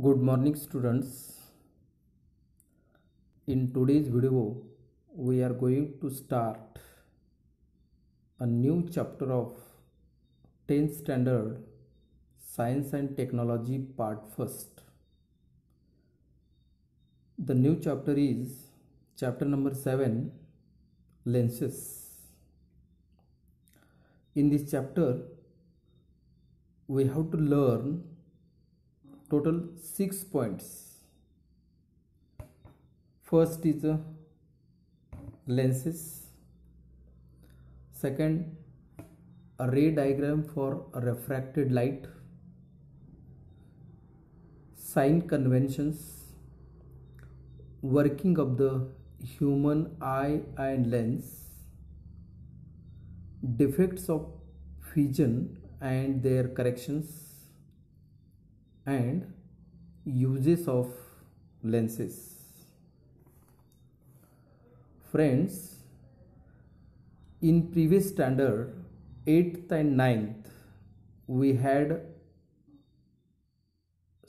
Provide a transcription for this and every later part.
good morning students in today's video we are going to start a new chapter of 10th standard science and technology part first the new chapter is chapter number 7 lenses in this chapter we have to learn total 6 points first is the lenses second a ray diagram for refracted light sign conventions working of the human eye and lens defects of vision and their corrections and uses of lenses friends in previous standard 8th and 9th we had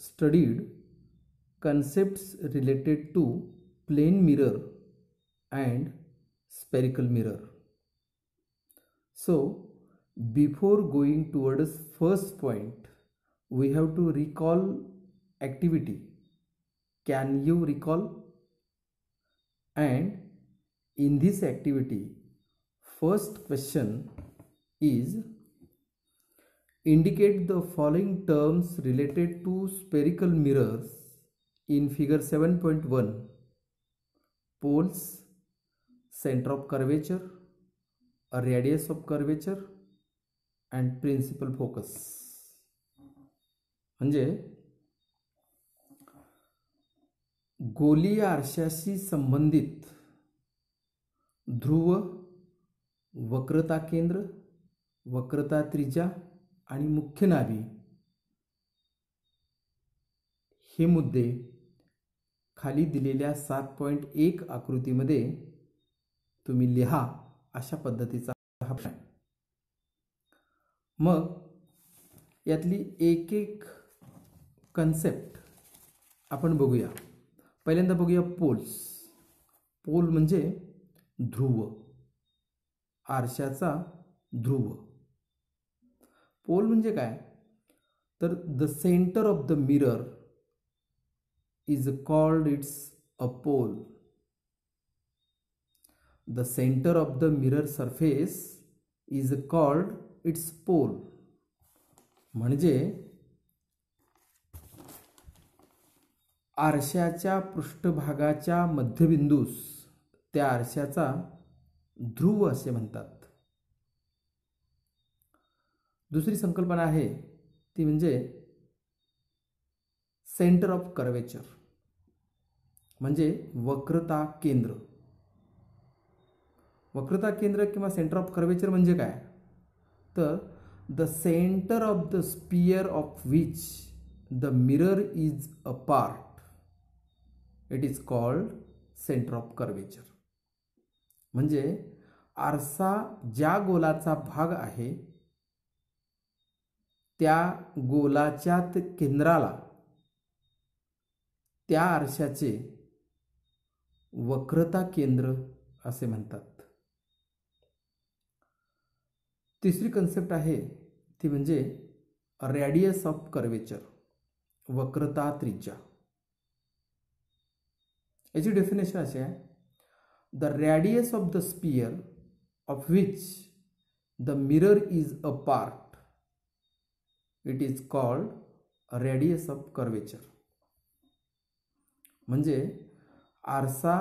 studied concepts related to plane mirror and spherical mirror so before going towards first point we have to recall activity can you recall and in this activity first question is indicate the following terms related to spherical mirrors in figure 7.1 poles center of curvature a radius of curvature and principal focus म्हणजे गोली आरशाशी संबंधित ध्रुव वक्रता केंद्र वक्रता त्रिज्या आणि मुख्य नाभी हे मुद्दे खाली दिलेल्या सात पॉईंट एक आकृतीमध्ये तुम्ही लिहा अशा पद्धतीचा हा मग यातली एक एक कन्सेप्ट आपण बघूया पहिल्यांदा बघूया पोल्स पोल म्हणजे ध्रुव आरशाचा ध्रुव पोल म्हणजे काय तर the centre of the mirror is called it's a pole the centre of the mirror surface is called it's pole म्हणजे आरशाच्या पृष्ठभागाच्या मध्यबिंदूस त्या आरशाचा ध्रुव असे म्हणतात दुसरी संकल्पना आहे ती म्हणजे सेंटर ऑफ कर्वेचर म्हणजे वक्रता केंद्र वक्रता केंद्र किंवा सेंटर ऑफ कर्वेचर म्हणजे काय तर the centre of the sphere of which the mirror is a part it is called centre of curvature म्हणजे आरसा ज्या गोलाचा भाग आहे त्या गोलाच्या केंद्राला त्या आरशाचे वक्रता केंद्र असे म्हणतात तिसरी कन्सेप्ट आहे ती म्हणजे रॅडियस ऑफ कर्वेचर वक्रता त्रिज्या याची डेफिनेशन अशी आहे the radius of the sphere of which the mirror is a part it is called radius of curvature म्हणजे आरसा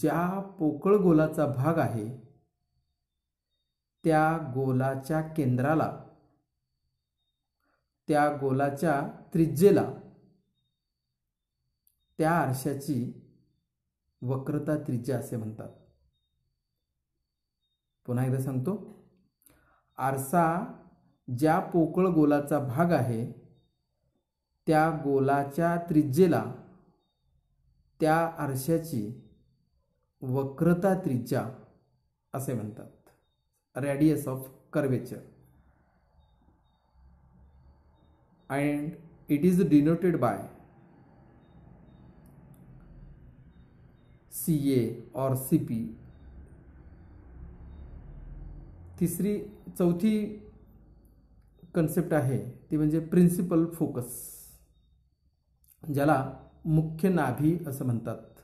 ज्या पोकळ गोलाचा भाग आहे त्या गोलाच्या केंद्राला त्या गोलाच्या त्रिज्येला त्या आरशाची वक्रता त्रिज्या असे म्हणतात पुन्हा एकदा सांगतो आरसा ज्या पोकळ गोलाचा भाग आहे त्या गोलाच्या त्रिज्येला त्या आरशाची वक्रता त्रिज्या असे म्हणतात radius of curvature and it is denoted by C A or C P तिसरी चौथी कन्सेप्ट आहे ती म्हणजे प्रिन्सिपल फोकस ज्याला मुख्य नाभी असं म्हणतात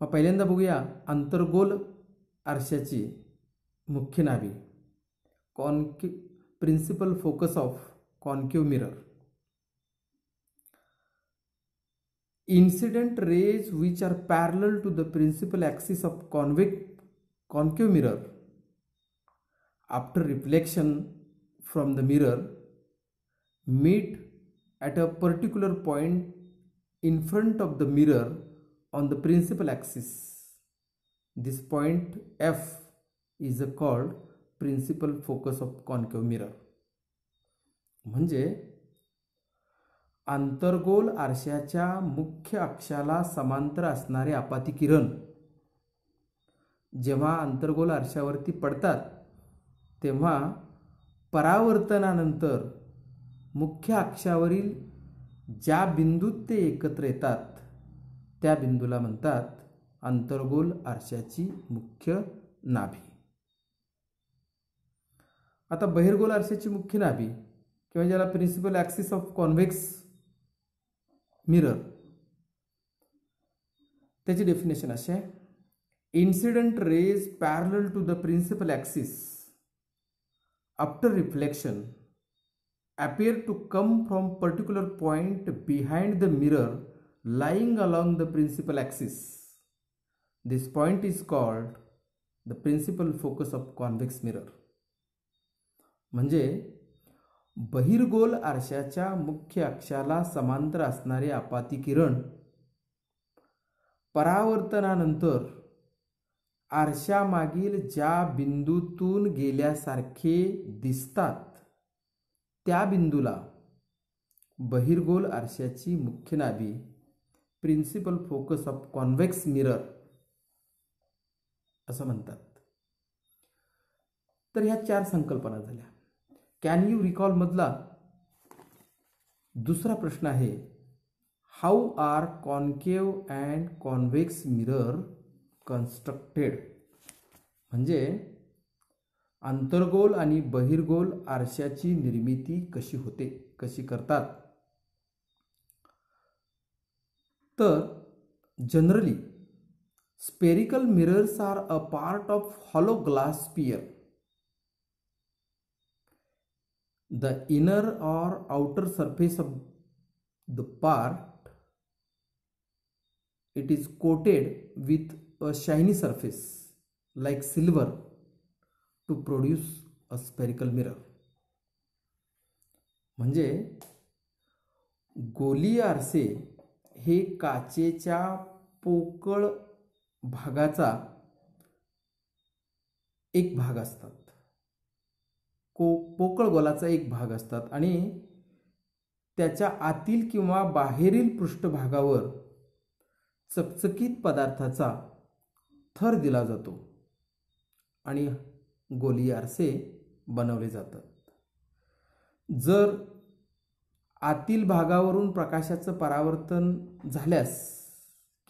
मग पहिल्यांदा बघूया आंतरगोल आरशाची मुख्य नाभी concave principal focus of concave mirror incident rays which are parallel to the principal axis of convex concave mirror after reflection from the mirror meet at a particular point in front of the mirror on the principal axis this point f is called principal focus of concave mirror म्हणजे आंतरगोल आरशाच्या मुख्य अक्षाला समांतर असणारे आपाती किरण जेव्हा आंतरगोल आरशावरती पडतात तेव्हा परावर्तनानंतर मुख्य अक्षावरील ज्या बिंदूत ते एकत्र येतात त्या बिंदूला म्हणतात अंतर्गोल आरशाची मुख्य नाभी आता बहिर्गोल आरशाची मुख्य नाभी किंवा ज्याला principal axis of convex mirror त्याची डेफिनेशन अशी incident rays parallel to the principal axis after reflection appear to come from particular point behind the mirror lying along the principal axis this point is called the principal focus of convex mirror म्हणजे बहिर्गोल आरशाच्या मुख्य अक्षाला समांतर असणारे आपाती किरण परावर्तनानंतर आरशामागील ज्या बिंदूतून गेल्यासारखे दिसतात त्या बिंदूला बहिर्गोल आरशाची मुख्य नाभी principal focus of convex mirror असं म्हणतात तर ह्या चार संकल्पना झाल्या कॅन यू रिकॉल रिकॉलमधला दुसरा प्रश्न आहे how are concave and convex mirror constructed म्हणजे अंतर्गोल आणि बहिर्गोल आरशाची निर्मिती कशी होते कशी करतात तर generally spherical mirrors are a part of hollow glass sphere the inner or outer surface of the part it is coated with a shiny surface like silver to produce a spherical mirror म्हणजे गोली आरसे हे काचेच्या पोकळ भागाचा एक भाग असतात को पोकळ गोलाचा एक भाग असतात आणि त्याच्या आतील किंवा बाहेरील पृष्ठभागावर चकचकीत पदार्थाचा थर दिला जातो आणि गोली आरसे बनवले जातात जर आतील भागावरून प्रकाशाचं परावर्तन झाल्यास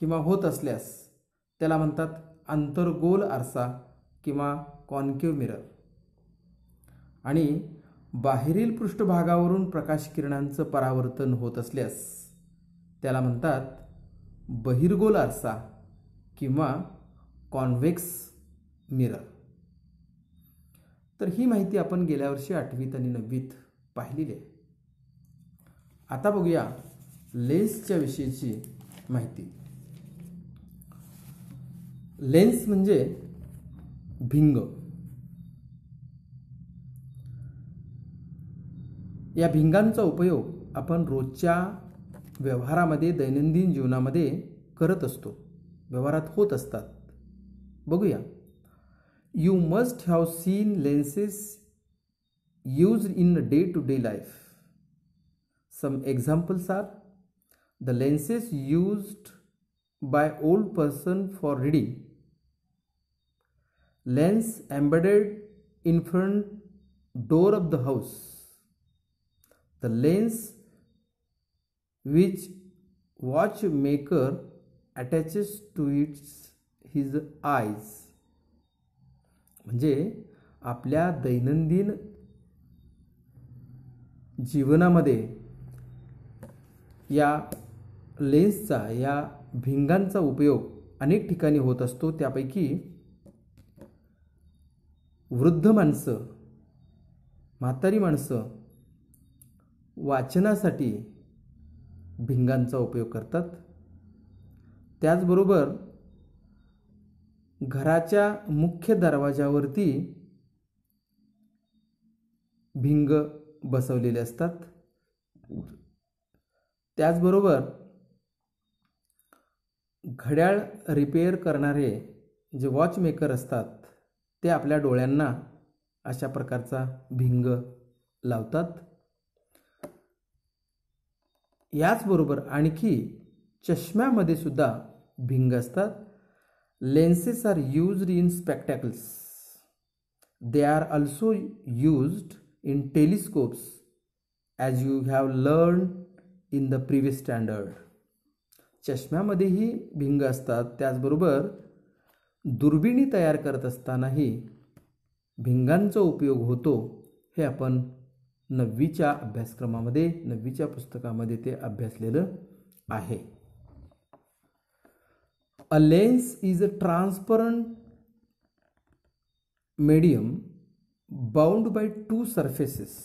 किंवा होत असल्यास त्याला म्हणतात आंतरगोल आरसा किंवा कॉनक्यू मिरर आणि बाहेरील पृष्ठभागावरून प्रकाश किरणांचं परावर्तन होत असल्यास त्याला म्हणतात बहिर्गोल आरसा किंवा कॉन्व्हेक्स मिरर तर ही माहिती आपण गेल्या वर्षी आठवीत आणि नववीत पाहिलेली आहे आता बघूया लेन्सच्या विषयीची माहिती लेन्स म्हणजे भिंग या भिंगांचा उपयोग आपण रोजच्या व्यवहारामध्ये दैनंदिन जीवनामध्ये करत असतो व्यवहारात होत असतात बघूया you must have seen lenses use in day to day life some examples are the lenses used by old person for reading lens embedded in front door of the house The lens which maker attaches to its his eyes म्हणजे आपल्या दैनंदिन जीवनामध्ये या लेन्सचा या भिंगांचा उपयोग अनेक ठिकाणी होत असतो त्यापैकी वृद्ध माणसं म्हातारी माणसं वाचनासाठी भिंगांचा उपयोग करतात त्याचबरोबर घराच्या मुख्य दरवाजावरती भिंग बसवलेले असतात त्याचबरोबर घड्याळ रिपेअर करणारे जे वॉचमेकर असतात ते आपल्या डोळ्यांना अशा प्रकारचा भिंग लावतात याचबरोबर आणखी चष्म्यामध्ये सुद्धा भिंग असतात lenses are used in spectacles they are also used in telescopes as you have learn in the previous standard चष्म्यामध्येही भिंग असतात त्याचबरोबर दुर्बिणी तयार करत असतानाही भिंगांचा उपयोग होतो हे आपण नववीच्या अभ्यासक्रमामध्ये नववीच्या पुस्तकामध्ये ते अभ्यासलेलं आहे a lens is a transparent medium bound by two surfaces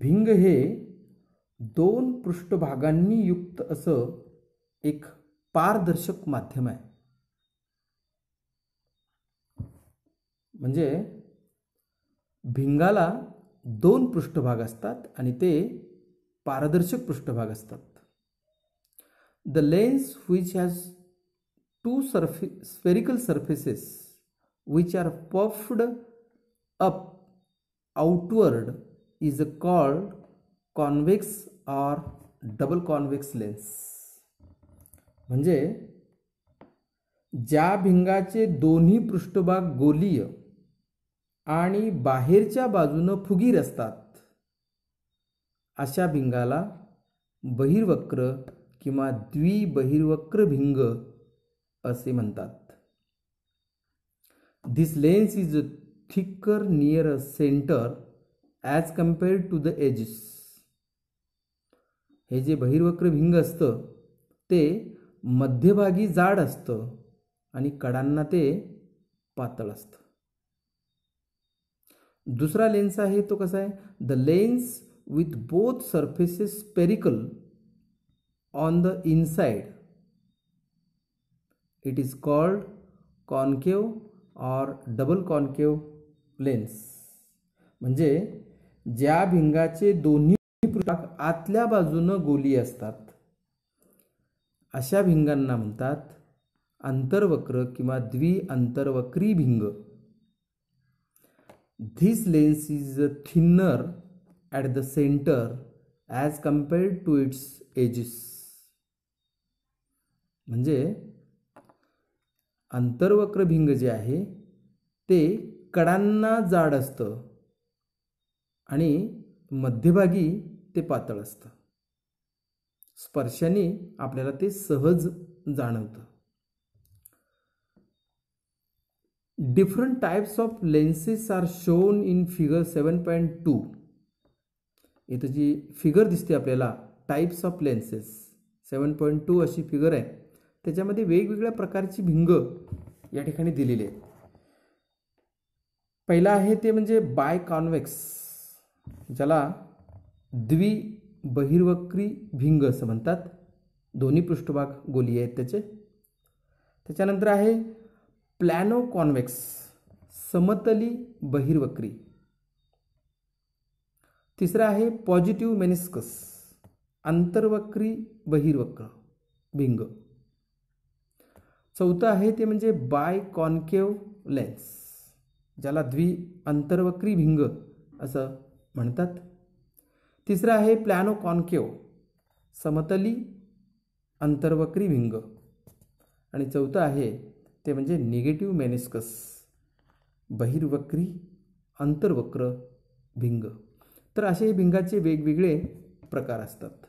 भिंग हे दोन पृष्ठभागांनी युक्त असं एक पारदर्शक माध्यम आहे म्हणजे भिंगाला दोन पृष्ठभाग असतात आणि ते पारदर्शक पृष्ठभाग असतात the lens which has two surface spherical surfaces which are puffed up outward is a called convex or double convex lens म्हणजे ज्या भिंगाचे दोन्ही पृष्ठभाग गोलीय आणि बाहेरच्या बाजूनं फुगीर असतात अशा भिंगाला बहिर्वक्र किंवा द्विबहिर्वक्र भिंग असे म्हणतात this lens is a thicker near a centre as compared to the edges हे जे बहिर्वक्र भिंग असतं ते मध्यभागी जाड असतं आणि कडांना ते पातळ असतं दुसरा लेन्स आहे तो कसा आहे the lens with both surfaces spherical on the inside it is called concave or double concave lens म्हणजे ज्या भिंगाचे दोन्ही आतल्या बाजूनं गोली असतात अशा भिंगांना म्हणतात अंतर्वक्र किंवा द्विअंतर्वक्री भिंग This lens is thinner at the center as compared to its edges. म्हणजे अंतर्वक्र भिंग जे आहे ते कडांना जाड असतं आणि मध्यभागी ते पातळ असतं स्पर्शाने आपल्याला ते सहज जाणवतं different types of lenses are shown in figure 7.2 इथं जी फिगर दिसते आपल्याला types of lenses seven point two अशी फिगर आहे त्याच्यामध्ये वेगवेगळ्या प्रकारची भिंग या ठिकाणी दिलेली आहे पहिला आहे ते म्हणजे बाय कॉन्वेक्स ज्याला द्वि बहिर्वक्री भिंग असं म्हणतात दोन्ही पृष्ठभाग गोली आहेत त्याचे त्याच्यानंतर आहे प्लॅनो कॉन्व्हेक्स समतली बहिर्वक्री तिसरं आहे पॉझिटिव्ह मेनिस्कस आंतरवक्री बहिर्वक्र भिंग चौथं आहे ते म्हणजे बाय कॉन्केव लेन्स ज्याला द्वि अंतर्वक्री भिंग असं म्हणतात तिसरं आहे प्लॅनो कॉनकेव समतली अंतर्वक्री भिंग आणि चौथं आहे ते म्हणजे निगेटिव्ह मेनिस्कस बहिर्वक्री अंतर्वक्र भिंग तर असे भिंगाचे वेगवेगळे प्रकार असतात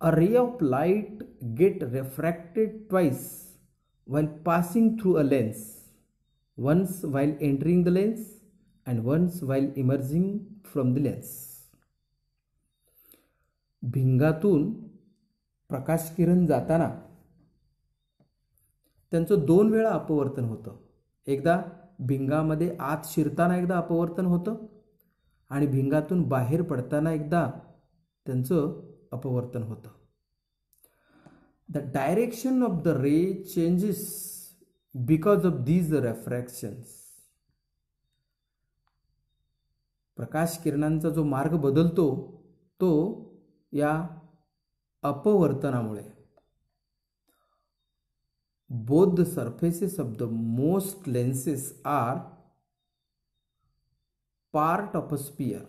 a ray of light get refracted twice while passing through a lens once while entering the lens and once while emerging from the lens भिंगातून प्रकाश किरण जाताना त्यांचं दोन वेळा अपवर्तन होतं एकदा भिंगामध्ये आत शिरताना एकदा अपवर्तन होतं आणि भिंगातून बाहेर पडताना एकदा त्यांचं अपवर्तन होतं the direction of the ray changes because of these refractions प्रकाश किरणांचा जो मार्ग बदलतो तो या अपवर्तनामुळे both the surfaces of the most lenses part of a sphere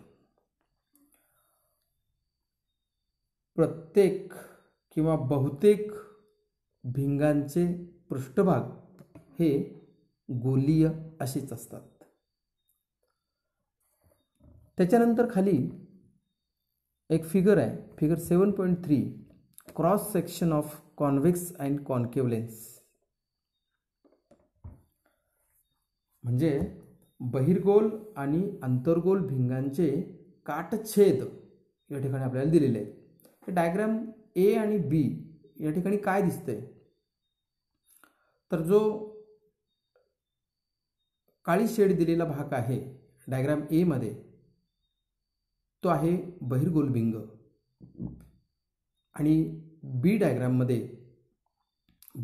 प्रत्येक किंवा बहुतेक भिंगांचे पृष्ठभाग हे गोलीय असेच असतात त्याच्यानंतर खाली एक फिगर आहे figure seven point three cross section of convex and concave lens म्हणजे बहिर्गोल आणि अंतर्गोल भिंगांचे काटछेद या ठिकाणी आपल्याला दिलेले आहेत हे डायग्राम ए आणि बी या ठिकाणी काय दिसतंय तर जो काळी शेड दिलेला भाग आहे डायग्राम एमध्ये तो आहे बहिर्गोल भिंग आणि बी डायग्राममध्ये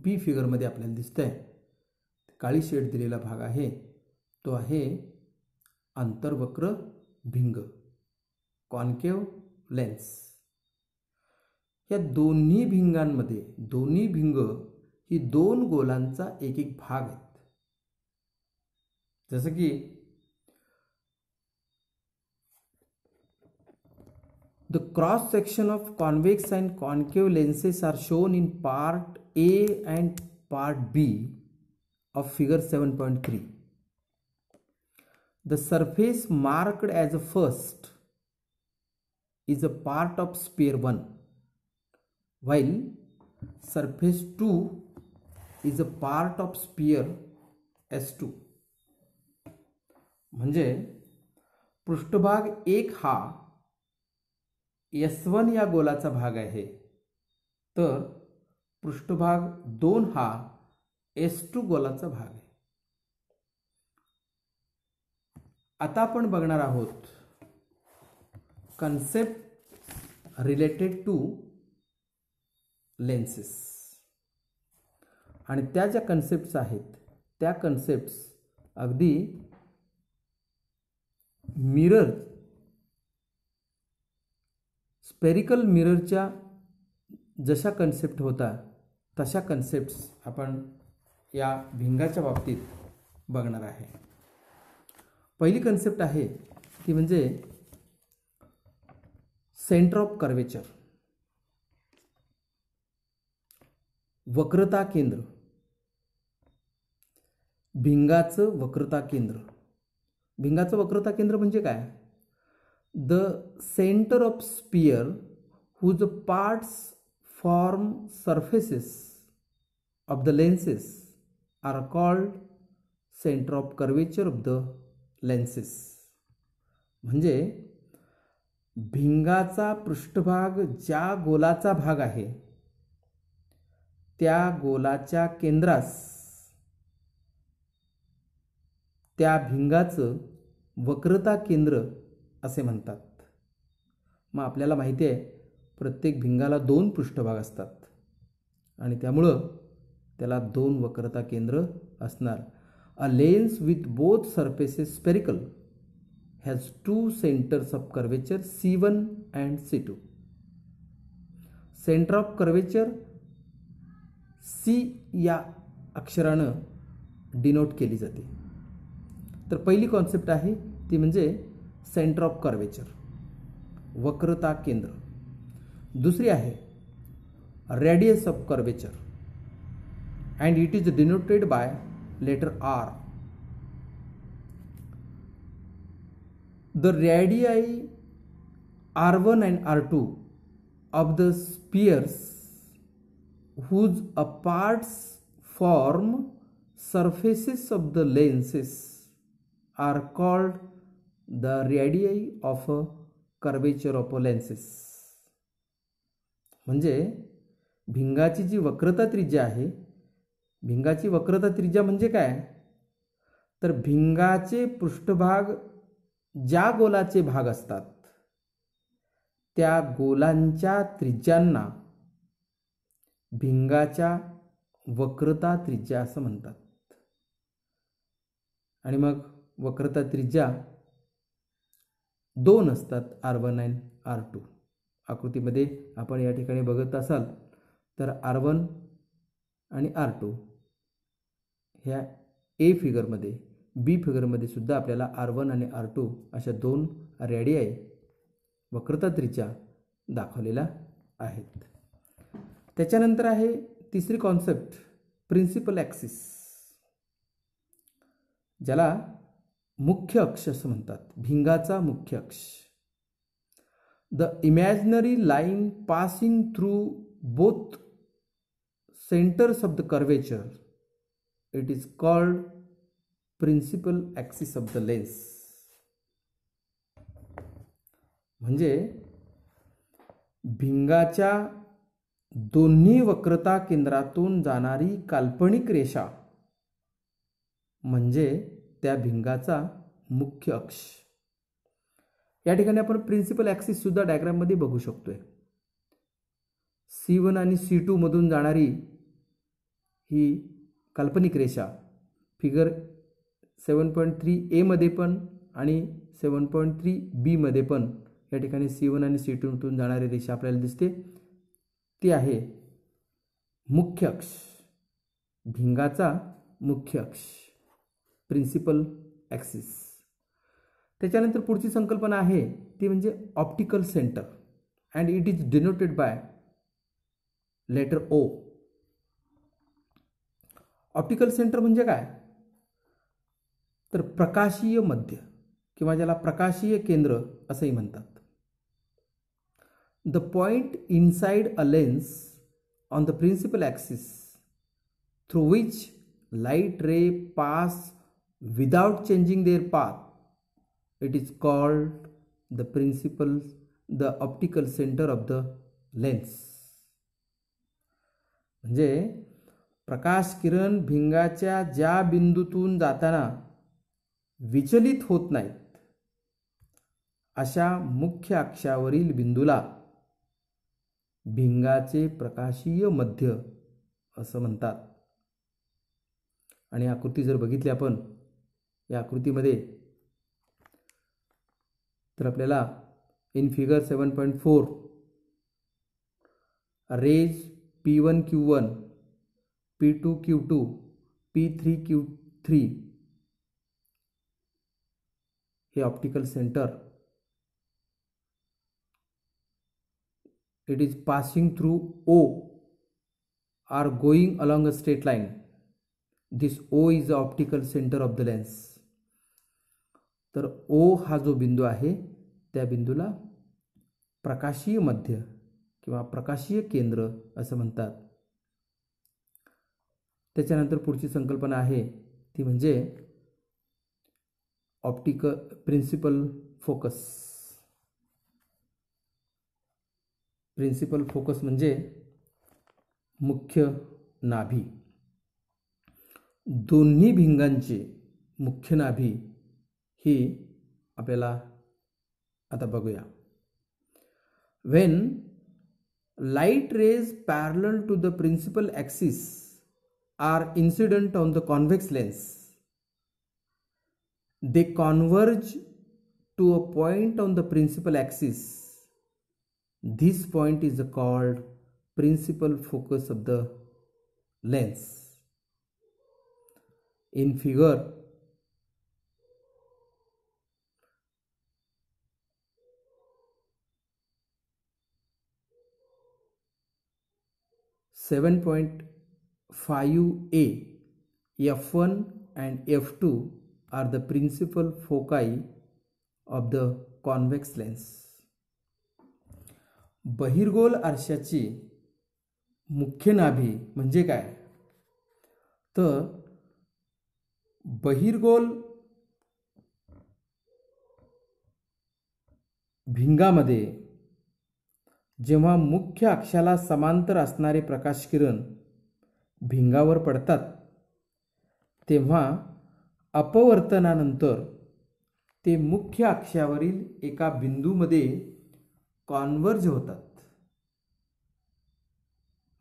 बी फिगरमध्ये आपल्याला दिसतंय काळी शेड दिलेला भाग आहे तो आहे आंतरवक्र भिंग कॉन्केव लेन्स या दोन्ही भिंगांमध्ये दोन्ही भिंग ही दोन गोलांचा एक एक भाग आहेत जसं की the cross section of convex and concave lenses are shown in part A and part B of figure 7.3. The surface marked as a first is a part of sphere 1 while surface 2 is a part of sphere S2 म्हणजे पृष्ठभाग एक हा S one या गोलाचा भाग आहे तर पृष्ठभाग दोन हा एस टू गोलाचा भाग आहे आता आपण बघणार आहोत कन्सेप्ट रिलेटेड टू लेन्सेस आणि त्या ज्या कन्सेप्ट्स आहेत त्या कन्सेप्ट्स अगदी मिरर स्पेरिकल मिररच्या जशा कन्सेप्ट होता तशा कन्सेप्ट्स आपण या भिंगाच्या बाबतीत बघणार आहे पहिली कन्सेप्ट आहे ती म्हणजे सेंटर ऑफ कर्वेचर वक्रता केंद्र भिंगाचं वक्रता केंद्र भिंगाचं वक्रता केंद्र म्हणजे काय the centre of sphere whose parts form surfaces of the lenses are called center of curvature of the lenses म्हणजे भिंगाचा पृष्ठभाग ज्या गोलाचा भाग आहे त्या गोलाच्या केंद्रास त्या भिंगाचं वक्रता केंद्र असे म्हणतात मग आपल्याला माहिती आहे प्रत्येक भिंगाला दोन पृष्ठभाग असतात आणि त्यामुळं त्याला दोन वक्रता केंद्र असणार a lens with both surfaces spherical has two centres of curvature C one and C two centre of curvature C या अक्षरानं डिनोट केली जाते तर पहिली कॉन्सेप्ट आहे ती म्हणजे सेंटर ऑफ कर्वेचर वक्रता केंद्र दुसरी आहे radius of curvature and it is denoted by letter R. The radii R1 and R2 of the spheres whose parts form surfaces of the lenses are called the radii of a curvature of lenses म्हणजे भिंगाची जी वक्रता त्रिज्या आहे भिंगाची वक्रता त्रिज्या म्हणजे काय तर भिंगाचे पृष्ठभाग ज्या गोलाचे भाग असतात त्या गोलांच्या त्रिज्यांना भिंगाच्या वक्रता त्रिज्या असं म्हणतात आणि मग वक्रता त्रिज्या दोन असतात R one and R two आकृतीमध्ये आपण या ठिकाणी बघत असाल तर आर वन आणि आर टू ह्या ए फिगरमध्ये बी फिगरमध्ये सुद्धा आपल्याला आर वन आणि आर टू अशा दोन वक्रता वक्रतात्रीच्या दाखवलेल्या आहेत त्याच्यानंतर आहे तिसरी कॉन्सेप्ट प्रिन्सिपल ॲक्सिस ज्याला मुख्य अक्ष असं म्हणतात भिंगाचा मुख्य अक्ष the imaginary line passing through both centres of the curvature it is called principal axis of the lens म्हणजे भिंगाच्या दोन्ही वक्रता केंद्रातून जाणारी काल्पनिक रेषा म्हणजे त्या भिंगाचा मुख्य अक्ष या ठिकाणी आपण प्रिन्सिपल सुद्धा डायग्राममध्ये बघू शकतोय सी वन आणि सी मधून जाणारी ही काल्पनिक रेषा फिगर सेवन पॉईंट थ्री एमध्ये पण आणि सेवन पॉईंट थ्री बीमध्ये पण या ठिकाणी सी वन आणि सी टूतून जाणारी रेषा आपल्याला दिसते ती आहे मुख्य अक्ष भिंगाचा मुख्य अक्ष प्रिन्सिपल ॲक्सिस त्याच्यानंतर पुढची संकल्पना आहे ती म्हणजे optical centre and it is denoted by letter O optical centre म्हणजे काय तर प्रकाशीय मध्य किंवा ज्याला प्रकाशीय केंद्र असंही म्हणतात the point inside a lens on the principal axis through which light ray pass without changing their path it is called the principal the optical centre of the lens म्हणजे प्रकाश किरण भिंगाच्या ज्या बिंदूतून जाताना विचलित होत नाहीत अशा मुख्य अक्षावरील बिंदूला भिंगाचे प्रकाशीय मध्य असं म्हणतात आणि आकृती जर बघितली आपण या आकृतीमध्ये तर आपल्याला in figure seven point four rays P one Q one P two Q two P three Q three हे optical centre it is passing through O are going along a straight line this O is a optical centre of the lens तर O हा जो बिंदु आहे त्या बिंदुला प्रकाशीय मध्य कि प्रकाशीय केंद्र असं त्याच्यानंतर पुढची संकल्पना आहे ती म्हणजे optic principal focus principal focus म्हणजे मुख्य नाभी दोन्ही भिंगांची मुख्य नाभी ही आपल्याला आता बघूया when light rays parallel to the principal axis are incident on the convex lens. They converge to a point on the principal axis. This point is called principal focus of the lens. In figure, Seven point F one and F two are the principal foci of the convex lens बहिर्गोल आरशाची मुख्य नाभी म्हणजे काय तर बहिर्गोल भिंगामध्ये जेव्हा मुख्य अक्षाला समांतर असणारे प्रकाश किरण भिंगावर पडतात तेव्हा अपवर्तनानंतर ते मुख्य अक्षावरील एका बिंदूमध्ये कॉन्वर्ज होतात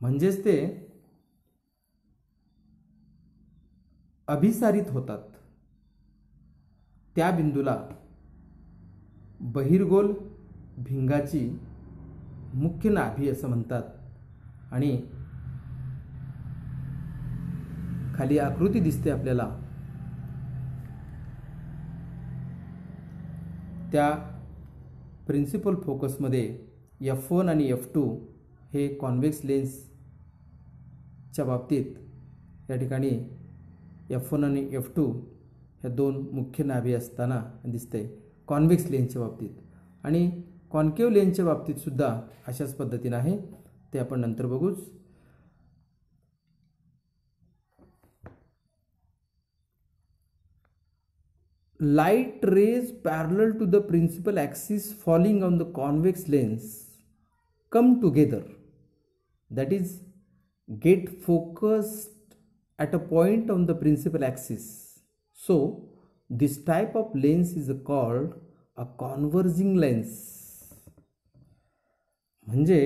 म्हणजेच ते अभिसारित होतात त्या बिंदूला बहिर्गोल भिंगाची मुख्य नाभी असं म्हणतात आणि खाली आकृती दिसते आपल्याला त्या प्रिन्सिपल फोकसमध्ये एफ वन आणि एफ टू हे कॉन्व्हेक्स लेन्सच्या बाबतीत या ठिकाणी एफ वन आणि एफ टू ह्या दोन मुख्य नाभी असताना दिसते कॉन्व्हेक्स लेन्सच्या बाबतीत आणि कॉन्केव लेन्सच्या बाबतीतसुद्धा अशाच पद्धतीनं आहे ते आपण नंतर बघूच light rays parallel to the principal axis falling on the convex lens come together that is get focused at a point on the principal axis so this type of lens is called a converging lens म्हणजे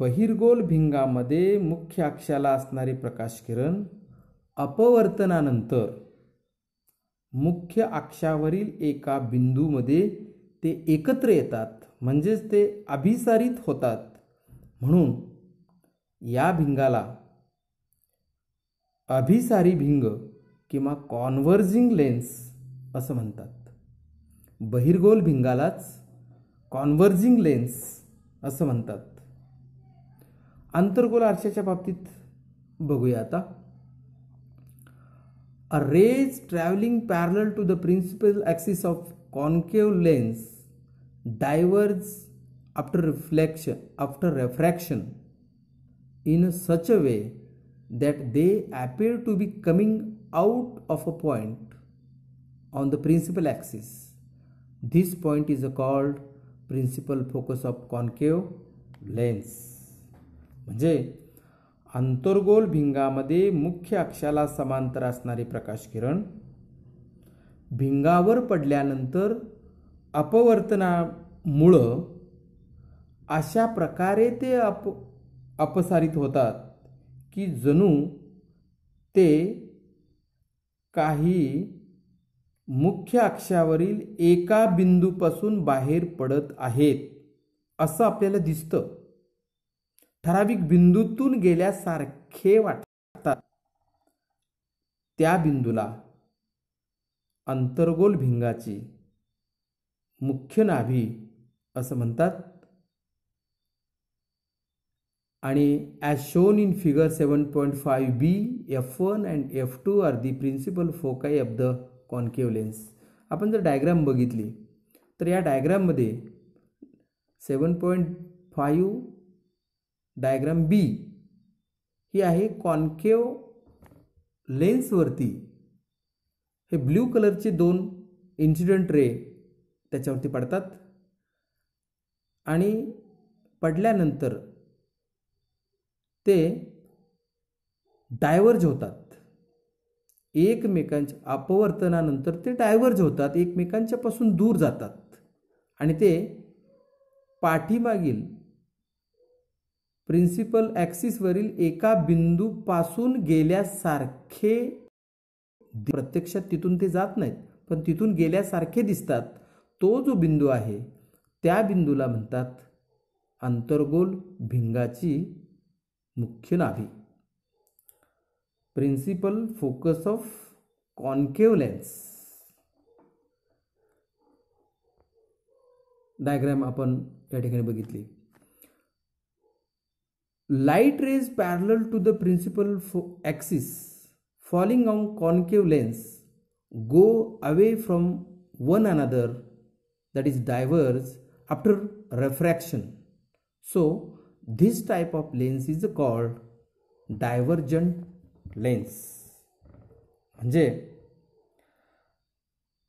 बहिर्गोल भिंगामध्ये मुख्य अक्षाला असणारे प्रकाश किरण अपवर्तनानंतर मुख्य अक्षावरील एका बिंदूमध्ये ते एकत्र येतात म्हणजेच ते अभिसारित होतात म्हणून या भिंगाला अभिसारी भिंग किंवा कॉन्व्हर्जिंग लेन्स असं म्हणतात बहिर्गोल भिंगालाच कॉन्व्हर्जिंग लेन्स असं म्हणतात आंतरगोल आरशाच्या बाबतीत बघूया आता A rays traveling parallel to the principal axis of concave lens diverges after reflection after refraction in such a way that they appear to be coming out of a point on the principal axis. This point is called principal focus of concave lens. म्हणजे अंतर्गोल भिंगामध्ये मुख्य अक्षाला समांतर असणारे प्रकाश भिंगावर पडल्यानंतर अपवर्तनामुळं अशा प्रकारे ते अप अपसारित होतात की जणू ते काही मुख्य अक्षावरील एका बिंदूपासून बाहेर पडत आहेत असं आपल्याला दिसतं ठराविक बिंदूतून गेल्यासारखे वाटतात त्या बिंदूला अंतर्गोल भिंगाची मुख्य नाभी असं म्हणतात आणि as shown in figure seven point five B F one and F two are the principal foci of the concave lens आपण जर डायग्राम बघितली तर या डायग्राममध्ये seven point five diagram B ही आहे कॉन्केव लेन्सवरती हे ब्ल्यू कलरचे दोन इन्सिडेंट रे त्याच्यावरती पडतात आणि पडल्यानंतर ते डायव्हर्ज होतात एकमेकांच्या अपवर्तनानंतर ते डायव्हर्ज होतात एकमेकांच्यापासून दूर जातात आणि ते पाठीमागील प्रिन्सिपल ॲक्सिसवरील एका बिंदूपासून गेल्यासारखे प्रत्यक्षात तिथून ते जात नाहीत पण तिथून गेल्यासारखे दिसतात तो जो बिंदू आहे त्या बिंदूला म्हणतात अंतर्गोल भिंगाची मुख्य नाभी principal focus of concave lens diagram आपण या ठिकाणी बघितली light rays parallel to the principal फॉ axis falling on concave lens go away from one another other that is diverse after refraction so this type of lens is a called divergent lens म्हणजे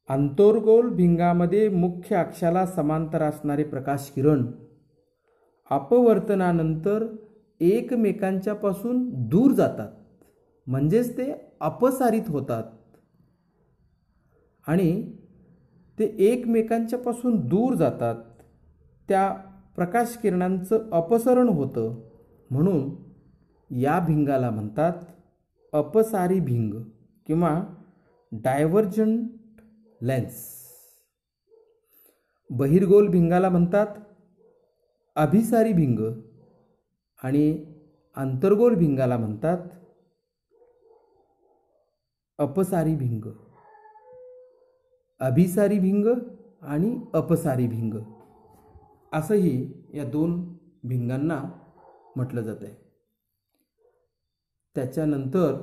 अंतर्गोल भिंगामध्ये मुख्य अक्षाला समांतर असणारे प्रकाश किरण अपवर्तनानंतर एकमेकांच्यापासून दूर जातात म्हणजेच ते अपसारित होतात आणि ते एकमेकांच्यापासून दूर जातात त्या प्रकाशकिरणांचं अपसरण होतं म्हणून या भिंगाला म्हणतात अपसारी भिंग किंवा डायव्हर्जंट लेन्स बहिरगोल भिंगाला म्हणतात अभिसारी भिंग आणि आंतर्गोल भिंगाला म्हणतात अपसारी भिंग अभिसारी भिंग आणि अपसारी भिंग असंही या दोन भिंगांना म्हटलं जात आहे त्याच्यानंतर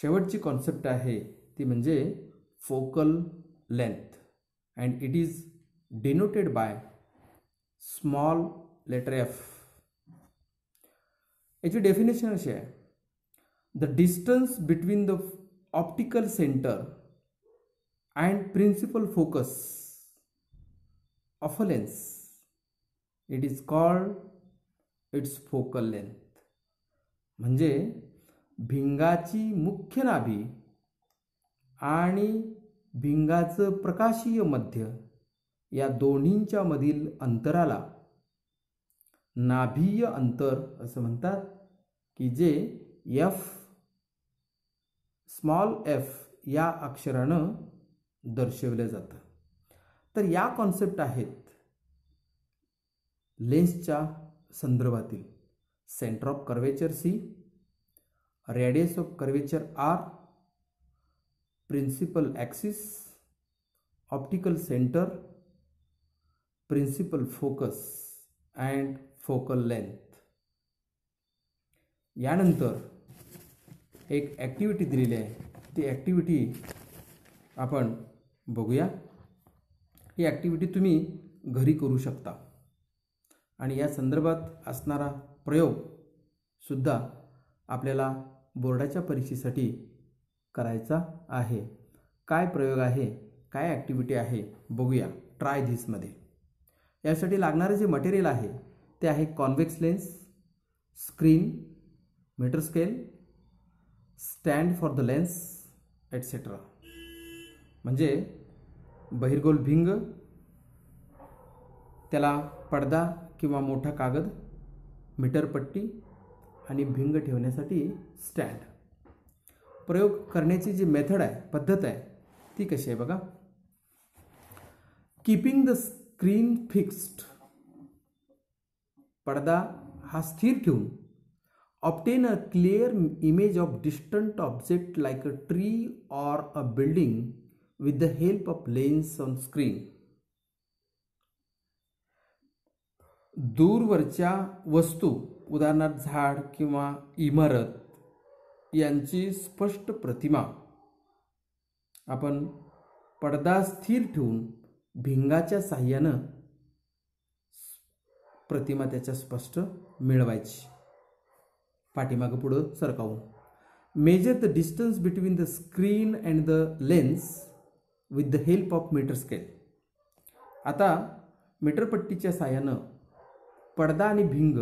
शेवटची कॉन्सेप्ट आहे ती म्हणजे focal length and it is denoted by small letter f याची डेफिनेशन अशी आहे the distance between the optical centre and principal focus of a lens it is called its focal length म्हणजे भिंगाची मुख्य नाभी आणि भिंगाचं प्रकाशीय मध्य या दोन्हींच्यामधील मधील अंतराला नाभीय अंतर असं म्हणतात की जे एफ स्मॉल एफ या अक्षरानं दर्शवलं जातं तर या कॉन्सेप्ट आहेत लेन्सच्या संदर्भातील centre of curvature C radius of curvature R principal axis optical centre principal focus and focal length यानंतर एक ॲक्टिव्हिटी दिलेली आहे ती ॲक्टिव्हिटी आपण बघूया ही ॲक्टिव्हिटी तुम्ही घरी करू शकता आणि या संदर्भात असणारा प्रयोगसुद्धा आपल्याला बोर्डाच्या परीक्षेसाठी करायचा आहे काय प्रयोग आहे काय ॲक्टिव्हिटी आहे बघूया ट्राय धीसमध्ये यासाठी लागणारे जे मटेरियल आहे ते आहे convex lens screen metre scale stand for the lens etcetera म्हणजे बहिर्गोल भिंग त्याला पडदा किंवा मोठा कागद मीटर पट्टी आणि भिंग ठेवण्यासाठी स्टँड प्रयोग करण्याची जी मेथड आहे पद्धत आहे ती कशी आहे बघा कीपिंग द स्क्रीन फिक्स्ड पडदा हा स्थिर ठेवून obtain a clear image of distant object like a tree or a building with the help of lens on screen दूरवरच्या वस्तू उदाहरणार्थ झाड किंवा इमारत यांची स्पष्ट प्रतिमा आपण पडदा स्थिर ठेवून भिंगाच्या साह्यानं प्रतिमा त्याच्या स्पष्ट मिळवायची पाठीमागं पुढं सरकावून measure the distance between the screen and the lens with the help of metre scale आता मीटरपट्टीच्या साह्यानं पडदा आणि भिंग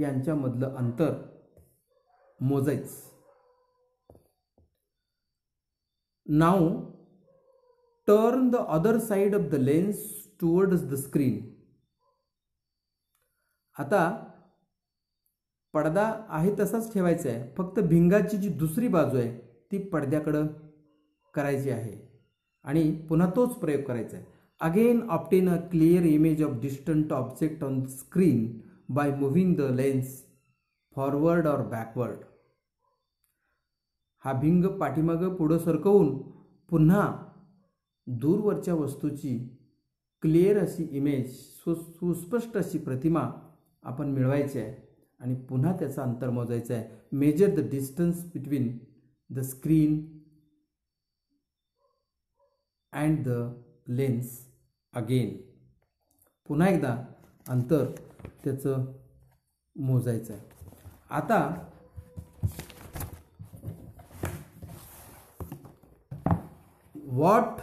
यांच्यामधलं अंतर मोजायच now turn the other side of the lens towards the screen आता पडदा आहे तसाच ठेवायचा आहे फक्त भिंगाची जी दुसरी बाजू आहे ती पडद्याकडं करायची आहे आणि पुन्हा तोच प्रयोग करायचा आहे again obtain a clear image of distant object on screen by moving the lens forward or backward हा भिंग पाठीमागं पुढं सरकवून पुन्हा दूरवरच्या वस्तूची क्लिअर अशी इमेज सुस्पष्ट अशी प्रतिमा आपण मिळवायचे आहे आणि पुन्हा त्याचं अंतर मोजायचं आहे measure the distance between the screen and the lens again पुन्हा एकदा अंतर त्याचं मोजायचं आहे आता what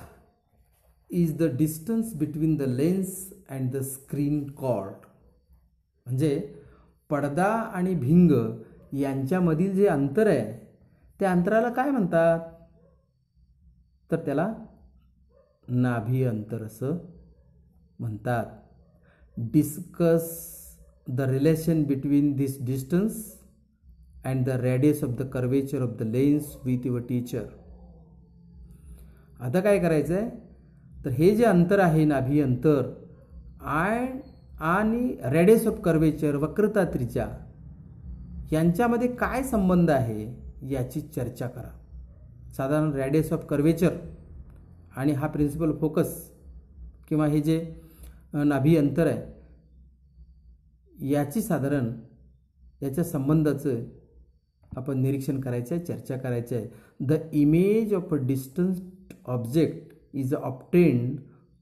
is the distance between the lens and the screen called म्हणजे पडदा आणि भिंग यांच्यामधील जे अंतर आहे त्या अंतराला काय म्हणतात तर त्याला नाभी अंतर असं म्हणतात discuss the relation between this distance and the radius of the curvature of the lens with your teacher आता काय करायचं आहे तर हे जे अंतर आहे नाभी अंतर अँड आणि रेडियस ऑफ कर्वेचर वक्रता त्रिजा यांच्यामध्ये काय संबंध आहे याची चर्चा करा साधारण रॅडेस ऑफ कर्वेचर आणि हा प्रिन्सिपल फोकस किंवा हे जे नाभी अंतर आहे याची साधारण याच्या संबंधाचं आपण निरीक्षण करायचं आहे चर्चा करायची आहे the image of a distance object is a obtained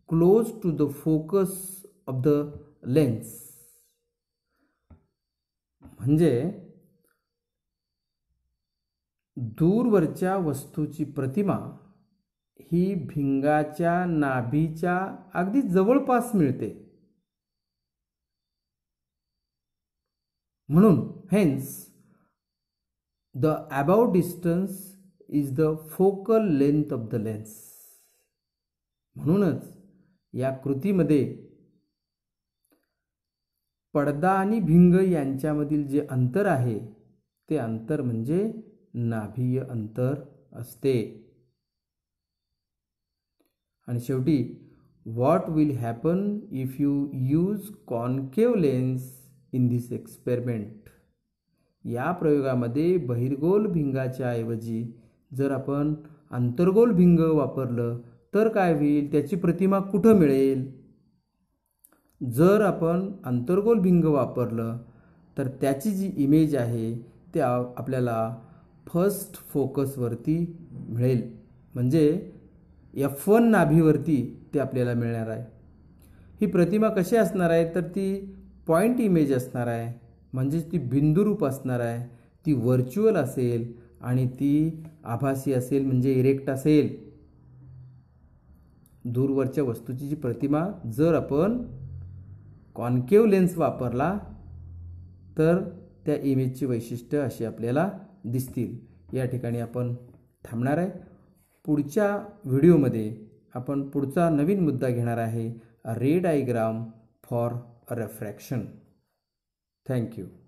close to the focus of the lens म्हणजे दूरवरच्या वस्तूची प्रतिमा ही भिंगाच्या नाभीच्या अगदी जवळपास मिळते म्हणून hence the above distance is the focal length of the lens म्हणूनच या कृतीमध्ये पडदा आणि भिंग यांच्यामधील जे अंतर आहे ते अंतर म्हणजे नाभीय अंतर असते आणि शेवटी what will happen if you use concave lens in this experiment या प्रयोगामध्ये बहिर्गोल भिंगाच्या ऐवजी जर आपण अंतर्गोल भिंग वापरलं तर काय होईल त्याची प्रतिमा कुठं मिळेल जर आपण अंतर्गोल भिंग वापरलं तर त्याची जी इमेज आहे ते आपल्याला फर्स्ट फोकसवरती मिळेल म्हणजे एफ वन नाभीवरती ते आपल्याला मिळणार आहे ही प्रतिमा कशी असणार आहे तर ती पॉईंट इमेज असणार आहे म्हणजेच ती बिंदुरूप असणार आहे ती व्हर्च्युअल असेल आणि ती आभासी असेल म्हणजे इरेक्ट असेल दूरवरच्या वस्तूची जी प्रतिमा जर आपण कॉन्केव लेन्स वापरला तर त्या इमेजची वैशिष्ट्य अशी आपल्याला दिसतील या ठिकाणी आपण थांबणार आहे पुढच्या व्हिडिओमध्ये आपण पुढचा नवीन मुद्दा घेणार आहे ray diagram for refraction thank you